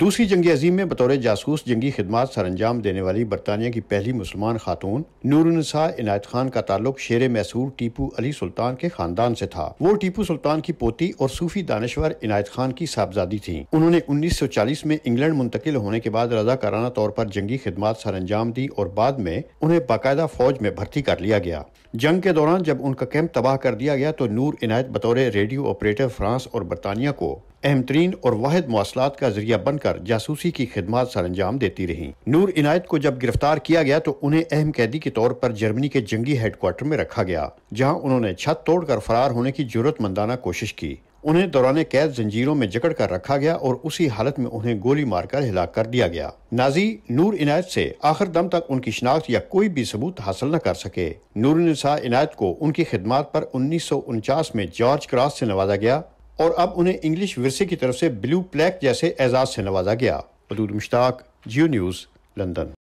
दूसरी जंग अजीम में बतौर जासूस जंगी खदमात सरंजाम देने वाली बरतानिया की पहली मुसलमान खातून नूरनसा इनायत खान का ताल्लुक शेर मैसूर टीपू अली सुल्तान के खानदान से था वो टीपू सुल्तान की पोती और सूफी दानश्वर इनायत खान की साहबजादी थी उन्होंने उन्नीस सौ चालीस में इंग्लैंड मुंतकिल होने के बाद रजाकाराना तौर पर जंगी खदमात अंजाम दी और बाद में उन्हें बाकायदा फौज में भर्ती कर लिया गया जंग के दौरान जब उनका कैंप तबाह कर दिया गया तो नूर इनायत बतौर रेडियो ऑपरेटर फ्रांस और बरतानिया को अहम तरीन और वाद मवासलात का जरिया बनकर जासूसी की खिदमत सर अंजाम देती रहीं नूर इनायत को जब गिरफ्तार किया गया तो उन्हें अहम कैदी के तौर पर जर्मनी के जंगी हेडक्वार्टर में रखा गया जहाँ उन्होंने छत तोड़कर फरार होने की जरूरतमंदाना कोशिश की उन्हें दौरान कैद जंजीरों में जकड़ कर रखा गया और उसी हालत में उन्हें गोली मारकर हिला कर दिया गया नाजी नूर इनायत से आखिर दम तक उनकी शिनाख्त या कोई भी सबूत हासिल न कर सके नूर इनायत को उनकी खिदमत पर उन्नीस सौ उनचास में जॉर्ज क्रॉस से नवाजा गया और अब उन्हें इंग्लिश विरसे की तरफ से ब्लू प्लैक जैसे एजाज से नवाजा गया Madood Mushtaq Geo News London